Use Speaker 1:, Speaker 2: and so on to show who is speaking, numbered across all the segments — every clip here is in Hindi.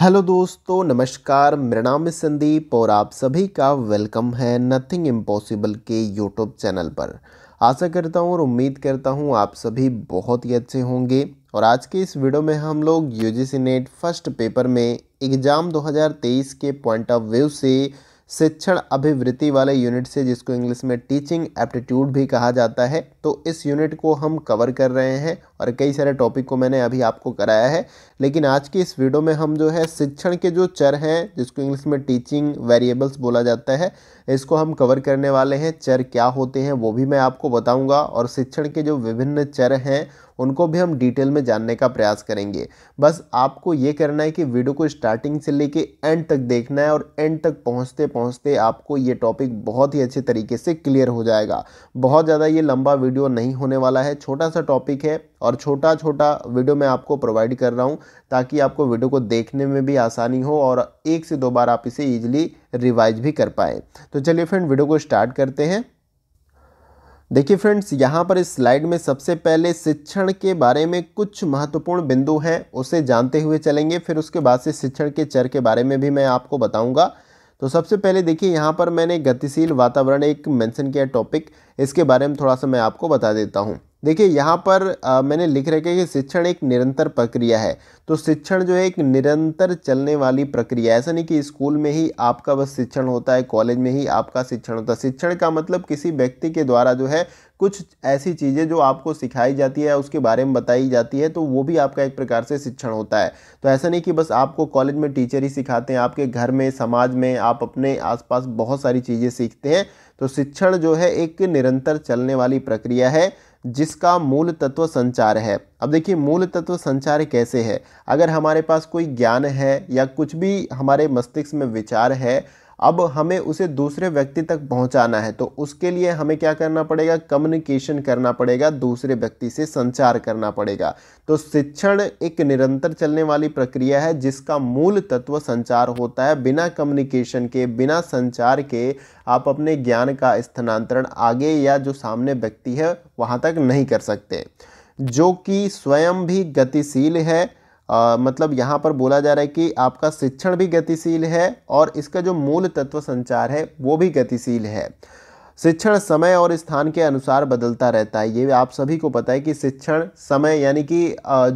Speaker 1: हेलो दोस्तों नमस्कार मेरा नाम है संदीप और आप सभी का वेलकम है नथिंग इम्पॉसिबल के यूट्यूब चैनल पर आशा करता हूँ और उम्मीद करता हूँ आप सभी बहुत ही अच्छे होंगे और आज के इस वीडियो में हम लोग U G NET first paper में एग्ज़ाम 2023 के पॉइंट ऑफ व्यू से शिक्षण अभिवृत्ति वाले यूनिट से जिसको इंग्लिश में टीचिंग एप्टीट्यूड भी कहा जाता है तो इस यूनिट को हम कवर कर रहे हैं और कई सारे टॉपिक को मैंने अभी आपको कराया है लेकिन आज की इस वीडियो में हम जो है शिक्षण के जो चर हैं जिसको इंग्लिश में टीचिंग वेरिएबल्स बोला जाता है इसको हम कवर करने वाले हैं चर क्या होते हैं वो भी मैं आपको बताऊँगा और शिक्षण के जो विभिन्न चर हैं उनको भी हम डिटेल में जानने का प्रयास करेंगे बस आपको ये करना है कि वीडियो को स्टार्टिंग से लेके एंड तक देखना है और एंड तक पहुँचते पहुँचते आपको ये टॉपिक बहुत ही अच्छे तरीके से क्लियर हो जाएगा बहुत ज़्यादा ये लंबा वीडियो नहीं होने वाला है छोटा सा टॉपिक है और छोटा छोटा वीडियो मैं आपको प्रोवाइड कर रहा हूँ ताकि आपको वीडियो को देखने में भी आसानी हो और एक से दो बार आप इसे ईजिली रिवाइज भी कर पाए तो चलिए फ्रेंड वीडियो को स्टार्ट करते हैं देखिए फ्रेंड्स यहाँ पर इस स्लाइड में सबसे पहले शिक्षण के बारे में कुछ महत्वपूर्ण बिंदु हैं उसे जानते हुए चलेंगे फिर उसके बाद से शिक्षण के चर के बारे में भी मैं आपको बताऊंगा तो सबसे पहले देखिए यहाँ पर मैंने गतिशील वातावरण एक मेंशन किया टॉपिक इसके बारे में थोड़ा सा मैं आपको बता देता हूँ देखिए यहाँ पर आ, मैंने लिख रखा है कि शिक्षण एक निरंतर प्रक्रिया है तो शिक्षण जो है एक निरंतर चलने वाली प्रक्रिया है ऐसा नहीं कि स्कूल में ही आपका बस शिक्षण होता है कॉलेज में ही आपका शिक्षण होता है शिक्षण का मतलब किसी व्यक्ति के द्वारा जो है कुछ ऐसी चीज़ें जो आपको सिखाई जाती है उसके बारे में बताई जाती है तो वो भी आपका एक प्रकार से शिक्षण होता है तो ऐसा नहीं कि बस आपको कॉलेज में टीचर ही सिखाते हैं आपके घर में समाज में आप अपने आसपास बहुत सारी चीज़ें सीखते हैं तो शिक्षण जो है एक निरंतर चलने वाली प्रक्रिया है जिसका मूल तत्व संचार है अब देखिए मूल तत्व संचार कैसे है अगर हमारे पास कोई ज्ञान है या कुछ भी हमारे मस्तिष्क में विचार है अब हमें उसे दूसरे व्यक्ति तक पहुंचाना है तो उसके लिए हमें क्या करना पड़ेगा कम्युनिकेशन करना पड़ेगा दूसरे व्यक्ति से संचार करना पड़ेगा तो शिक्षण एक निरंतर चलने वाली प्रक्रिया है जिसका मूल तत्व संचार होता है बिना कम्युनिकेशन के बिना संचार के आप अपने ज्ञान का स्थानांतरण आगे या जो सामने व्यक्ति है वहाँ तक नहीं कर सकते जो कि स्वयं भी गतिशील है आ, मतलब यहाँ पर बोला जा रहा है कि आपका शिक्षण भी गतिशील है और इसका जो मूल तत्व संचार है वो भी गतिशील है शिक्षण समय और स्थान के अनुसार बदलता रहता है ये आप सभी को पता है कि शिक्षण समय यानी कि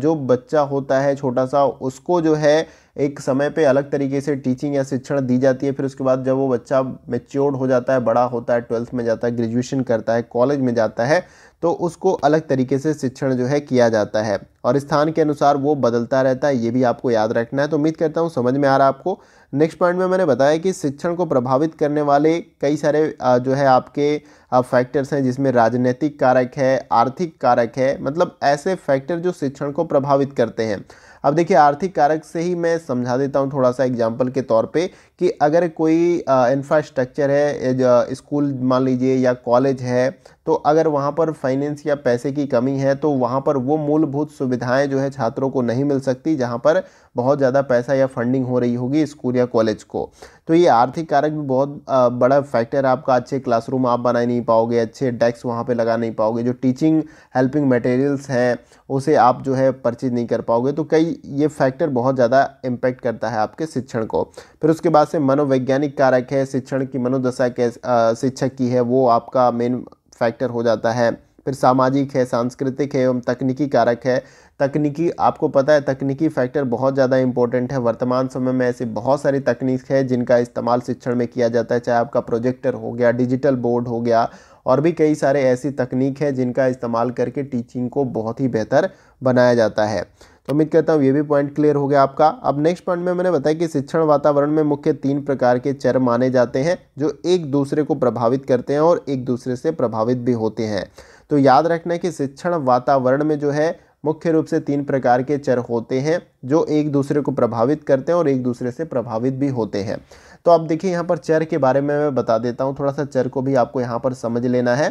Speaker 1: जो बच्चा होता है छोटा सा उसको जो है एक समय पे अलग तरीके से टीचिंग या शिक्षण दी जाती है फिर उसके बाद जब वो बच्चा मेच्योर्ड हो जाता है बड़ा होता है ट्वेल्थ में जाता है ग्रेजुएशन करता है कॉलेज में जाता है तो उसको अलग तरीके से शिक्षण जो है किया जाता है और स्थान के अनुसार वो बदलता रहता है ये भी आपको याद रखना है तो उम्मीद करता हूँ समझ में आ रहा है आपको नेक्स्ट पॉइंट में मैंने बताया कि शिक्षण को प्रभावित करने वाले कई सारे जो है आपके फैक्टर्स हैं जिसमें राजनीतिक कारक है आर्थिक कारक है मतलब ऐसे फैक्टर जो शिक्षण को प्रभावित करते हैं अब देखिए आर्थिक कारक से ही मैं समझा देता हूँ थोड़ा सा एग्जाम्पल के तौर पे कि अगर कोई इंफ्रास्ट्रक्चर है स्कूल मान लीजिए या कॉलेज है तो अगर वहाँ पर फाइनेंस या पैसे की कमी है तो वहाँ पर वो मूलभूत सुविधाएं जो है छात्रों को नहीं मिल सकती जहाँ पर बहुत ज़्यादा पैसा या फंडिंग हो रही होगी स्कूल या कॉलेज को तो ये आर्थिक कारक भी बहुत बड़ा फैक्टर है आपका अच्छे क्लासरूम आप बना नहीं पाओगे अच्छे डेस्क वहाँ पर लगा नहीं पाओगे जो टीचिंग हेल्पिंग मटेरियल्स हैं उसे आप जो है परचेज नहीं कर पाओगे तो कई ये फैक्टर बहुत ज़्यादा इम्पैक्ट करता है आपके शिक्षण को फिर उसके बाद से मनोवैज्ञानिक कारक है शिक्षण की मनोदशा कैसे शिक्षक की है वो आपका मेन फैक्टर हो जाता है फिर सामाजिक है सांस्कृतिक है एवं तकनीकी कारक है तकनीकी आपको पता है तकनीकी फैक्टर बहुत ज़्यादा इंपॉर्टेंट है वर्तमान समय में ऐसे बहुत सारी तकनीक है जिनका इस्तेमाल शिक्षण में किया जाता है चाहे आपका प्रोजेक्टर हो गया डिजिटल बोर्ड हो गया और भी कई सारे ऐसी तकनीक है जिनका इस्तेमाल करके टीचिंग को बहुत ही बेहतर बनाया जाता है उम्मीद करता हूँ ये भी पॉइंट क्लियर हो गया आपका अब नेक्स्ट पॉइंट में मैंने बताया कि शिक्षण वातावरण में मुख्य तीन प्रकार के चर माने जाते हैं जो एक दूसरे को प्रभावित करते हैं और एक दूसरे से प्रभावित भी होते हैं तो याद रखना है कि शिक्षण वातावरण में जो है मुख्य रूप से तीन प्रकार के चर होते हैं जो एक दूसरे को प्रभावित करते हैं और एक दूसरे से प्रभावित भी होते हैं तो आप देखिए यहाँ पर चर के बारे में मैं बता देता हूँ थोड़ा सा चर को भी आपको यहाँ पर समझ लेना है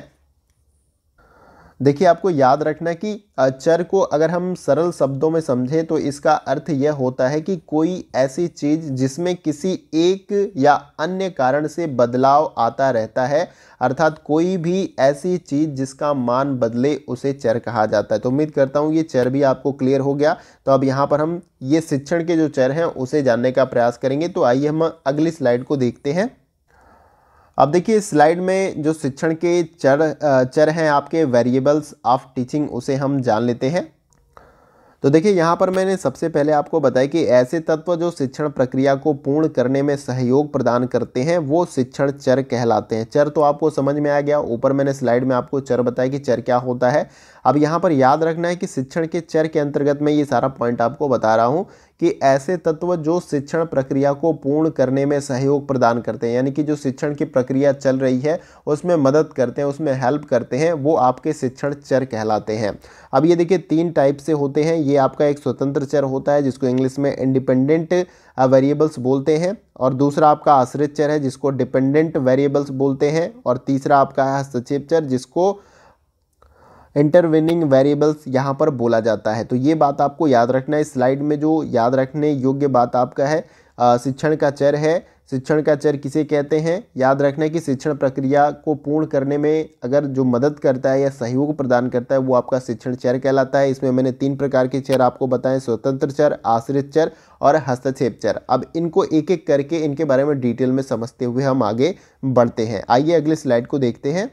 Speaker 1: देखिए आपको याद रखना कि चर को अगर हम सरल शब्दों में समझें तो इसका अर्थ यह होता है कि कोई ऐसी चीज़ जिसमें किसी एक या अन्य कारण से बदलाव आता रहता है अर्थात कोई भी ऐसी चीज़ जिसका मान बदले उसे चर कहा जाता है तो उम्मीद करता हूँ ये चर भी आपको क्लियर हो गया तो अब यहाँ पर हम ये शिक्षण के जो चर हैं उसे जानने का प्रयास करेंगे तो आइए हम अगली स्लाइड को देखते हैं अब देखिए स्लाइड में जो शिक्षण के चर चर हैं आपके वेरिएबल्स ऑफ टीचिंग उसे हम जान लेते हैं तो देखिए यहाँ पर मैंने सबसे पहले आपको बताया कि ऐसे तत्व जो शिक्षण प्रक्रिया को पूर्ण करने में सहयोग प्रदान करते हैं वो शिक्षण चर कहलाते हैं चर तो आपको समझ में आ गया ऊपर मैंने स्लाइड में आपको चर बताया कि चर क्या होता है अब यहाँ पर याद रखना है कि शिक्षण के चर के अंतर्गत मैं ये सारा पॉइंट आपको बता रहा हूँ कि ऐसे तत्व जो शिक्षण प्रक्रिया को पूर्ण करने में सहयोग प्रदान करते हैं यानी कि जो शिक्षण की प्रक्रिया चल रही है उसमें मदद करते हैं उसमें हेल्प करते हैं वो आपके शिक्षण चर कहलाते हैं अब ये देखिए तीन टाइप से होते हैं ये आपका एक स्वतंत्र चर होता है जिसको इंग्लिश में इंडिपेंडेंट वेरिएबल्स बोलते हैं और दूसरा आपका आश्रित चर है जिसको डिपेंडेंट वेरिएबल्स बोलते हैं और तीसरा आपका है हस्तक्षेप चर जिसको इंटरविनिंग वेरिएबल्स यहाँ पर बोला जाता है तो ये बात आपको याद रखना है स्लाइड में जो याद रखने योग्य बात आपका है शिक्षण का चर है शिक्षण का चर किसे कहते हैं याद रखना है कि शिक्षण प्रक्रिया को पूर्ण करने में अगर जो मदद करता है या सहयोग प्रदान करता है वो आपका शिक्षण चर कहलाता है इसमें मैंने तीन प्रकार के चर आपको बताएं स्वतंत्र चर आश्रित चर और हस्तक्षेप चर अब इनको एक एक करके इनके बारे में डिटेल में समझते हुए हम आगे बढ़ते हैं आइए अगले स्लाइड को देखते हैं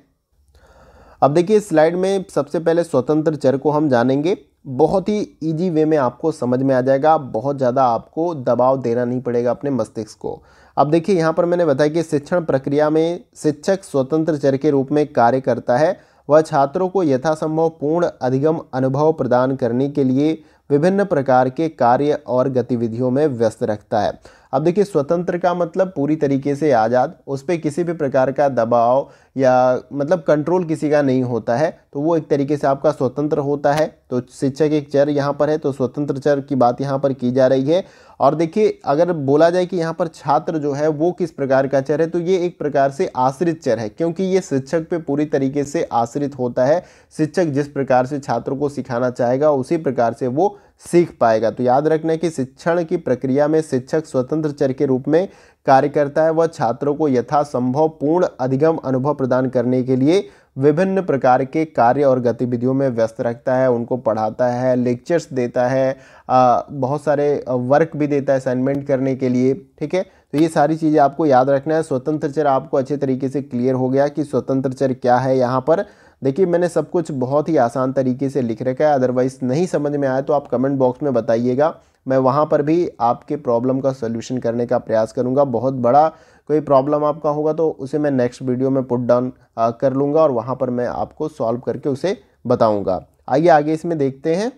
Speaker 1: अब देखिए स्लाइड में सबसे पहले स्वतंत्र चर को हम जानेंगे बहुत ही इजी वे में आपको समझ में आ जाएगा बहुत ज़्यादा आपको दबाव देना नहीं पड़ेगा अपने मस्तिष्क को अब देखिए यहाँ पर मैंने बताया कि शिक्षण प्रक्रिया में शिक्षक स्वतंत्र चर के रूप में कार्य करता है वह छात्रों को यथासंभव पूर्ण अधिगम अनुभव प्रदान करने के लिए विभिन्न प्रकार के कार्य और गतिविधियों में व्यस्त रखता है अब देखिए स्वतंत्र का मतलब पूरी तरीके से आज़ाद उस पर किसी भी प्रकार का दबाव या मतलब कंट्रोल किसी का नहीं होता है तो वो एक तरीके से आपका स्वतंत्र होता है तो शिक्षक एक चर यहाँ पर है तो स्वतंत्र चर की बात यहाँ पर की जा रही है और देखिए अगर बोला जाए कि यहाँ पर छात्र जो है वो किस प्रकार का चर है तो ये एक प्रकार से आश्रित चर है क्योंकि ये शिक्षक पे पूरी तरीके से आश्रित होता है शिक्षक जिस प्रकार से छात्र को सिखाना चाहेगा उसी प्रकार से वो सीख पाएगा तो याद रखना है कि शिक्षण की प्रक्रिया में शिक्षक स्वतंत्र चर के रूप में कार्य करता है वह छात्रों को यथासंभव पूर्ण अधिगम अनुभव प्रदान करने के लिए विभिन्न प्रकार के कार्य और गतिविधियों में व्यस्त रखता है उनको पढ़ाता है लेक्चर्स देता है बहुत सारे वर्क भी देता है असाइनमेंट करने के लिए ठीक है तो ये सारी चीज़ें आपको याद रखना है स्वतंत्र चर आपको अच्छे तरीके से क्लियर हो गया कि स्वतंत्र चर क्या है यहाँ पर देखिए मैंने सब कुछ बहुत ही आसान तरीके से लिख रखा है अदरवाइज़ नहीं समझ में आया तो आप कमेंट बॉक्स में बताइएगा मैं वहाँ पर भी आपके प्रॉब्लम का सोल्यूशन करने का प्रयास करूँगा बहुत बड़ा कोई प्रॉब्लम आपका होगा तो उसे मैं नेक्स्ट वीडियो में पुट डाउन कर लूँगा और वहाँ पर मैं आपको सॉल्व करके उसे बताऊँगा आइए आगे इसमें देखते हैं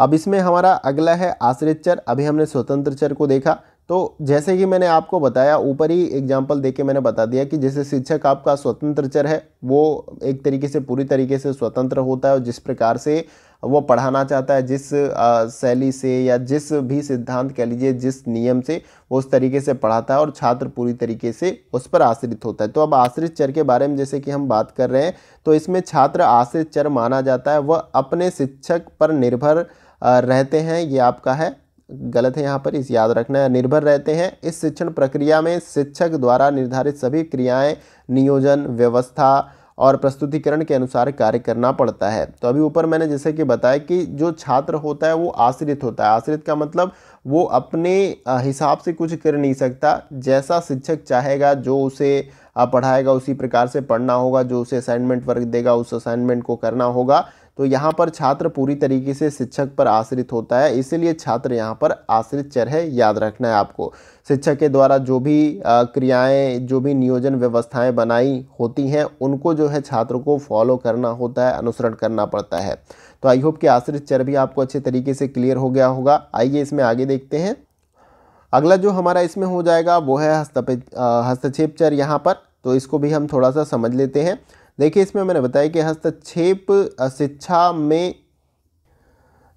Speaker 1: अब इसमें हमारा अगला है आश्रित चर अभी हमने स्वतंत्र चर को देखा तो जैसे कि मैंने आपको बताया ऊपर ही एग्जाम्पल देके मैंने बता दिया कि जैसे शिक्षक आपका स्वतंत्र चर है वो एक तरीके से पूरी तरीके से स्वतंत्र होता है और जिस प्रकार से वो पढ़ाना चाहता है जिस शैली से या जिस भी सिद्धांत कह लीजिए जिस नियम से वो उस तरीके से पढ़ाता है और छात्र पूरी तरीके से उस पर आश्रित होता है तो अब आश्रित चर के बारे में जैसे कि हम बात कर रहे हैं तो इसमें छात्र आश्रित चर माना जाता है वह अपने शिक्षक पर निर्भर रहते हैं ये आपका है गलत है यहाँ पर इस याद रखना है निर्भर रहते हैं इस शिक्षण प्रक्रिया में शिक्षक द्वारा निर्धारित सभी क्रियाएं नियोजन व्यवस्था और प्रस्तुतिकरण के अनुसार कार्य करना पड़ता है तो अभी ऊपर मैंने जैसे कि बताया कि जो छात्र होता है वो आश्रित होता है आश्रित का मतलब वो अपने हिसाब से कुछ कर नहीं सकता जैसा शिक्षक चाहेगा जो उसे पढ़ाएगा उसी प्रकार से पढ़ना होगा जो उसे असाइनमेंट वर्क देगा उस असाइनमेंट को करना होगा तो यहाँ पर छात्र पूरी तरीके से शिक्षक पर आश्रित होता है इसीलिए छात्र यहाँ पर आश्रित चर है याद रखना है आपको शिक्षक के द्वारा जो भी क्रियाएं जो भी नियोजन व्यवस्थाएं बनाई होती हैं उनको जो है छात्र को फॉलो करना होता है अनुसरण करना पड़ता है तो आई होप कि आश्रित चर भी आपको अच्छे तरीके से क्लियर हो गया होगा आइए इसमें आगे देखते हैं अगला जो हमारा इसमें हो जाएगा वो है हस्तक्षेप चर यहाँ पर तो इसको भी हम थोड़ा सा समझ लेते हैं देखिए इसमें मैंने बताया कि हस्तक्षेप शिक्षा में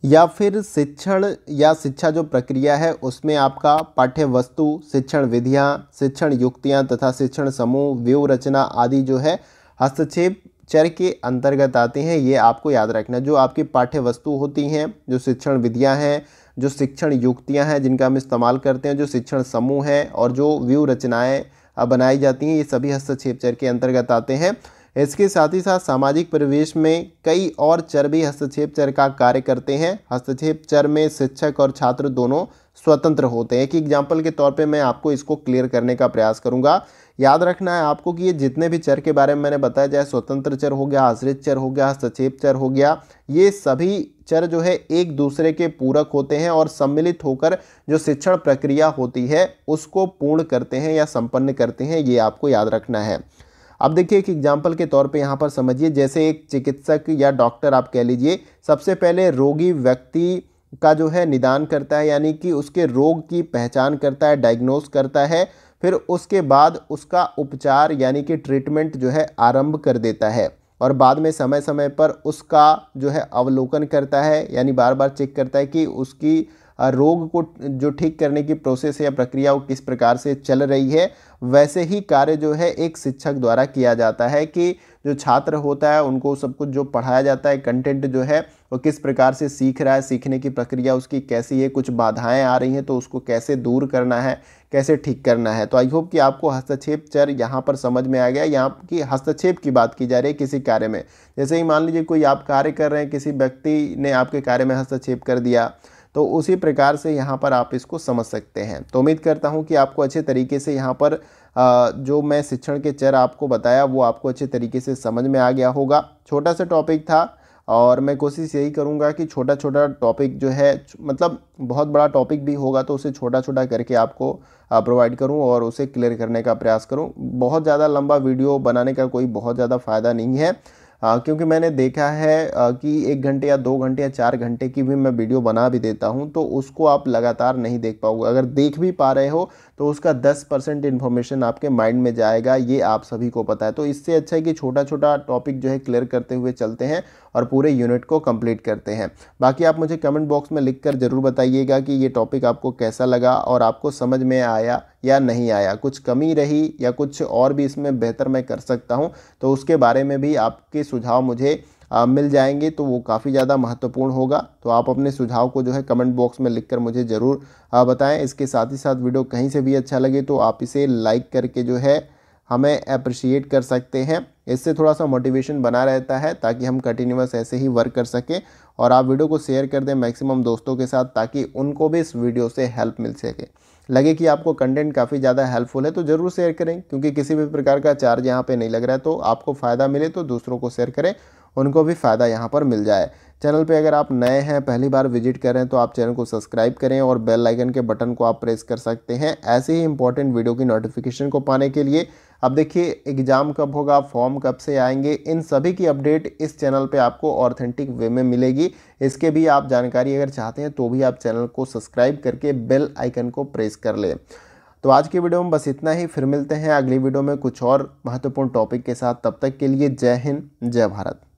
Speaker 1: या फिर शिक्षण या शिक्षा जो प्रक्रिया है उसमें आपका पाठ्य वस्तु शिक्षण विधियाँ शिक्षण युक्तियाँ तथा शिक्षण समूह व्यू रचना आदि जो है हस्तक्षेप चर के अंतर्गत आते हैं ये आपको याद रखना जो आपकी पाठ्य वस्तु होती हैं जो शिक्षण विधियाँ हैं जो शिक्षण युक्तियाँ हैं जिनका हम इस्तेमाल करते हैं जो शिक्षण समूह हैं और जो व्यू रचनाएँ बनाई जाती हैं ये सभी हस्तक्षेप चर के अंतर्गत आते हैं इसके साथ ही साथ सामाजिक परिवेश में कई और चर भी हस्तक्षेप चर का कार्य करते हैं हस्तक्षेप चर में शिक्षक और छात्र दोनों स्वतंत्र होते हैं एक एग्जाम्पल के तौर पे मैं आपको इसको क्लियर करने का प्रयास करूंगा याद रखना है आपको कि ये जितने भी चर के बारे में मैंने बताया जाए स्वतंत्र चर हो गया आश्रित चर हो गया हस्तक्षेप चर हो गया ये सभी चर जो है एक दूसरे के पूरक होते हैं और सम्मिलित होकर जो शिक्षण प्रक्रिया होती है उसको पूर्ण करते हैं या संपन्न करते हैं ये आपको याद रखना है अब देखिए एक एग्जाम्पल के तौर पे यहाँ पर समझिए जैसे एक चिकित्सक या डॉक्टर आप कह लीजिए सबसे पहले रोगी व्यक्ति का जो है निदान करता है यानी कि उसके रोग की पहचान करता है डायग्नोस करता है फिर उसके बाद उसका उपचार यानी कि ट्रीटमेंट जो है आरंभ कर देता है और बाद में समय समय पर उसका जो है अवलोकन करता है यानी बार बार चेक करता है कि उसकी रोग को जो ठीक करने की प्रोसेस या प्रक्रिया वो किस प्रकार से चल रही है वैसे ही कार्य जो है एक शिक्षक द्वारा किया जाता है कि जो छात्र होता है उनको सब कुछ जो पढ़ाया जाता है कंटेंट जो है वो किस प्रकार से सीख रहा है सीखने की प्रक्रिया उसकी कैसी है कुछ बाधाएं आ रही हैं तो उसको कैसे दूर करना है कैसे ठीक करना है तो आई होप कि आपको हस्तक्षेप चर यहाँ पर समझ में आ गया यहाँ की हस्तक्षेप की बात की जा रही है किसी कार्य में जैसे ही मान लीजिए कोई आप कार्य कर रहे हैं किसी व्यक्ति ने आपके कार्य में हस्तक्षेप कर दिया तो उसी प्रकार से यहाँ पर आप इसको समझ सकते हैं तो उम्मीद करता हूँ कि आपको अच्छे तरीके से यहाँ पर जो मैं शिक्षण के चर आपको बताया वो आपको अच्छे तरीके से समझ में आ गया होगा छोटा सा टॉपिक था और मैं कोशिश यही करूँगा कि छोटा छोटा टॉपिक जो है मतलब बहुत बड़ा टॉपिक भी होगा तो उसे छोटा छोटा करके आपको प्रोवाइड करूँ और उसे क्लियर करने का प्रयास करूँ बहुत ज़्यादा लंबा वीडियो बनाने का कोई बहुत ज़्यादा फ़ायदा नहीं है आ, हाँ, क्योंकि मैंने देखा है आ, कि एक घंटे या दो घंटे या चार घंटे की भी मैं वीडियो बना भी देता हूँ तो उसको आप लगातार नहीं देख पाओगे अगर देख भी पा रहे हो तो उसका दस परसेंट इन्फॉर्मेशन आपके माइंड में जाएगा ये आप सभी को पता है तो इससे अच्छा है कि छोटा छोटा टॉपिक जो है क्लियर करते हुए चलते हैं और पूरे यूनिट को कंप्लीट करते हैं बाकी आप मुझे कमेंट बॉक्स में लिख कर ज़रूर बताइएगा कि ये टॉपिक आपको कैसा लगा और आपको समझ में आया या नहीं आया कुछ कमी रही या कुछ और भी इसमें बेहतर मैं कर सकता हूँ तो उसके बारे में भी आपके सुझाव मुझे मिल जाएंगे तो वो काफ़ी ज़्यादा महत्वपूर्ण होगा तो आप अपने सुझाव को जो है कमेंट बॉक्स में लिखकर मुझे ज़रूर बताएं इसके साथ ही साथ वीडियो कहीं से भी अच्छा लगे तो आप इसे लाइक करके जो है हमें अप्रिशिएट कर सकते हैं इससे थोड़ा सा मोटिवेशन बना रहता है ताकि हम कंटिन्यूस ऐसे ही वर्क कर सकें और आप वीडियो को शेयर कर दें मैक्सिमम दोस्तों के साथ ताकि उनको भी इस वीडियो से हेल्प मिल सके लगे कि आपको कंटेंट काफ़ी ज़्यादा हेल्पफुल है तो ज़रूर शेयर करें क्योंकि किसी भी प्रकार का चार्ज यहाँ पे नहीं लग रहा है तो आपको फ़ायदा मिले तो दूसरों को शेयर करें उनको भी फ़ायदा यहाँ पर मिल जाए चैनल पे अगर आप नए हैं पहली बार विजिट करें तो आप चैनल को सब्सक्राइब करें और बेल आइकन के बटन को आप प्रेस कर सकते हैं ऐसे ही इंपॉर्टेंट वीडियो की नोटिफिकेशन को पाने के लिए अब देखिए एग्ज़ाम कब होगा फॉर्म कब से आएंगे इन सभी की अपडेट इस चैनल पे आपको ऑथेंटिक वे में मिलेगी इसके भी आप जानकारी अगर चाहते हैं तो भी आप चैनल को सब्सक्राइब करके बेल आइकन को प्रेस कर लें तो आज की वीडियो में बस इतना ही फिर मिलते हैं अगली वीडियो में कुछ और महत्वपूर्ण टॉपिक के साथ तब तक के लिए जय हिंद जय भारत